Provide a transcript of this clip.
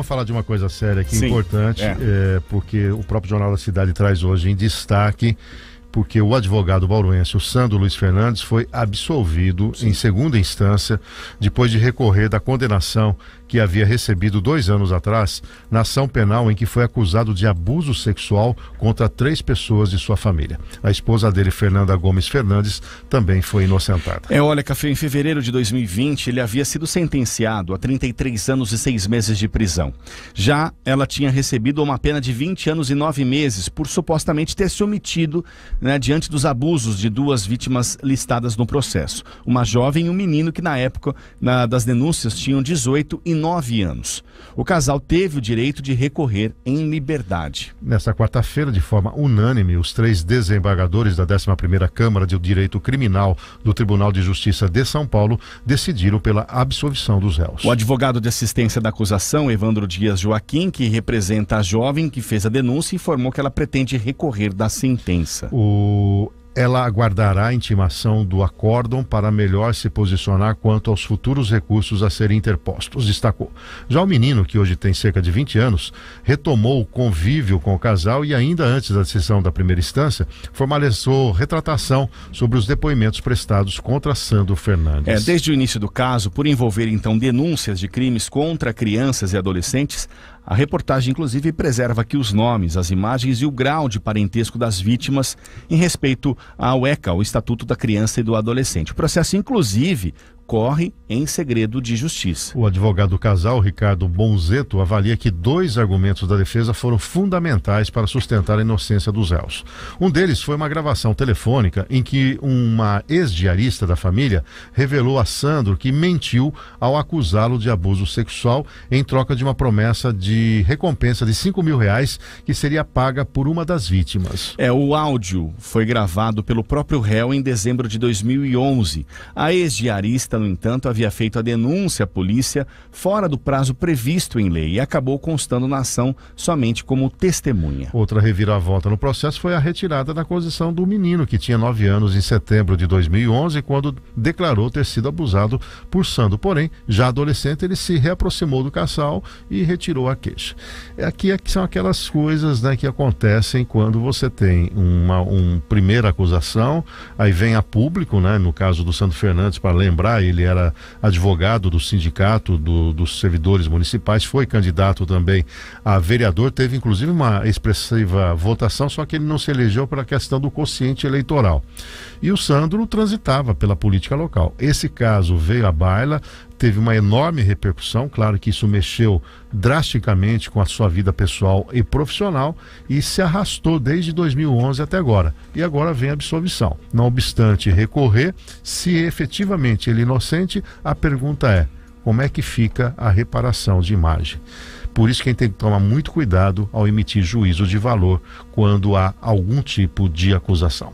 Vamos falar de uma coisa séria aqui, Sim, importante, é. É, porque o próprio Jornal da Cidade traz hoje em destaque porque o advogado bauruense, o Sandro Luiz Fernandes, foi absolvido Sim. em segunda instância depois de recorrer da condenação que havia recebido dois anos atrás na ação penal em que foi acusado de abuso sexual contra três pessoas de sua família. A esposa dele, Fernanda Gomes Fernandes, também foi inocentada. É, olha, Café, em fevereiro de 2020 ele havia sido sentenciado a 33 anos e seis meses de prisão. Já ela tinha recebido uma pena de 20 anos e nove meses por supostamente ter se omitido né, diante dos abusos de duas vítimas listadas no processo: uma jovem e um menino que, na época na, das denúncias, tinham 18 e 9 anos. O casal teve o direito de recorrer em liberdade. Nesta quarta-feira, de forma unânime, os três desembargadores da 11ª Câmara de Direito Criminal do Tribunal de Justiça de São Paulo decidiram pela absolvição dos réus. O advogado de assistência da acusação, Evandro Dias Joaquim, que representa a jovem que fez a denúncia, informou que ela pretende recorrer da sentença. O ela aguardará a intimação do acórdão para melhor se posicionar quanto aos futuros recursos a serem interpostos, destacou. Já o menino, que hoje tem cerca de 20 anos, retomou o convívio com o casal e, ainda antes da decisão da primeira instância, formalizou retratação sobre os depoimentos prestados contra Sandro Fernandes. É, desde o início do caso, por envolver então denúncias de crimes contra crianças e adolescentes, a reportagem, inclusive, preserva aqui os nomes, as imagens e o grau de parentesco das vítimas em respeito ao ECA, o Estatuto da Criança e do Adolescente. O processo, inclusive, ocorre em segredo de justiça. O advogado do casal, Ricardo Bonzeto, avalia que dois argumentos da defesa foram fundamentais para sustentar a inocência dos réus. Um deles foi uma gravação telefônica em que uma ex-diarista da família revelou a Sandro que mentiu ao acusá-lo de abuso sexual em troca de uma promessa de recompensa de 5 mil reais que seria paga por uma das vítimas. É, o áudio foi gravado pelo próprio réu em dezembro de 2011. A ex-diarista no entanto, havia feito a denúncia à polícia fora do prazo previsto em lei e acabou constando na ação somente como testemunha. Outra reviravolta no processo foi a retirada da acusação do menino, que tinha 9 anos, em setembro de 2011, quando declarou ter sido abusado por Sandro. Porém, já adolescente, ele se reaproximou do casal e retirou a queixa. É aqui é são aquelas coisas né, que acontecem quando você tem uma um primeira acusação, aí vem a público, né, no caso do Sandro Fernandes, para lembrar ele era advogado do sindicato do, dos servidores municipais, foi candidato também a vereador, teve inclusive uma expressiva votação, só que ele não se elegeu pela questão do quociente eleitoral. E o Sandro transitava pela política local. Esse caso veio à baila, teve uma enorme repercussão. Claro que isso mexeu drasticamente com a sua vida pessoal e profissional e se arrastou desde 2011 até agora. E agora vem a absolvição. Não obstante recorrer, se efetivamente ele é inocente, a pergunta é: como é que fica a reparação de imagem? Por isso, quem tem que tomar muito cuidado ao emitir juízo de valor quando há algum tipo de acusação.